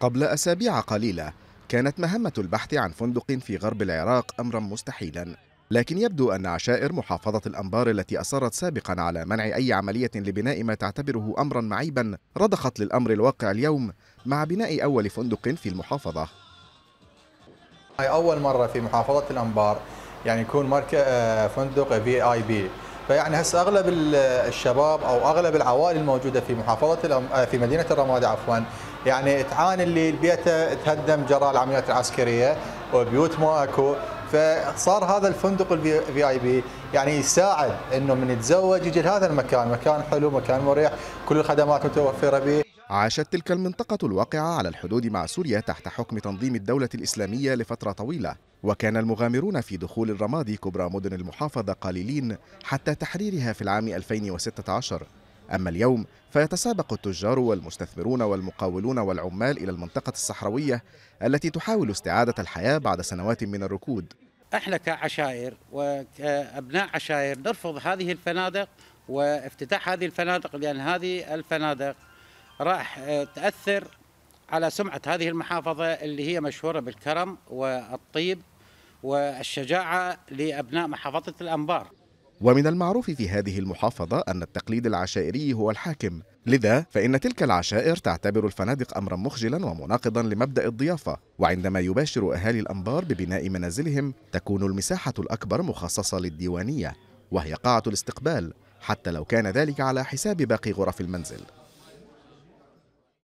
قبل أسابيع قليلة كانت مهمة البحث عن فندق في غرب العراق أمرا مستحيلا لكن يبدو أن عشائر محافظة الأنبار التي أصرت سابقا على منع أي عملية لبناء ما تعتبره أمرا معيبا رضخت للأمر الواقع اليوم مع بناء أول فندق في المحافظة هاي أول مرة في محافظة الأنبار يعني يكون مركة آه، فندق في آي بي فيعني هسه اغلب الشباب او اغلب العوائل الموجوده في محافظه آه، في مدينه الرمادة عفوا يعني تعاني اللي بيته تهدم جراء العمليات العسكريه وبيوت مو اكو فصار هذا الفندق الفي اي بي يعني يساعد انه من يتزوج يجي لهذا المكان، مكان حلو، مكان مريح، كل الخدمات متوفره به. عاشت تلك المنطقة الواقعة على الحدود مع سوريا تحت حكم تنظيم الدولة الإسلامية لفترة طويلة، وكان المغامرون في دخول الرمادي كبرى مدن المحافظة قليلين حتى تحريرها في العام 2016 أما اليوم فيتسابق التجار والمستثمرون والمقاولون والعمال إلى المنطقة الصحراوية التي تحاول استعادة الحياة بعد سنوات من الركود احنا كعشائر وكابناء عشائر نرفض هذه الفنادق وافتتاح هذه الفنادق لان هذه الفنادق راح آه، تاثر على سمعه هذه المحافظه اللي هي مشهوره بالكرم والطيب والشجاعه لابناء محافظه الانبار ومن المعروف في هذه المحافظة أن التقليد العشائري هو الحاكم لذا فإن تلك العشائر تعتبر الفنادق أمرا مخجلا ومناقضا لمبدأ الضيافة وعندما يباشر أهالي الأنبار ببناء منازلهم تكون المساحة الأكبر مخصصة للديوانية وهي قاعة الاستقبال حتى لو كان ذلك على حساب باقي غرف المنزل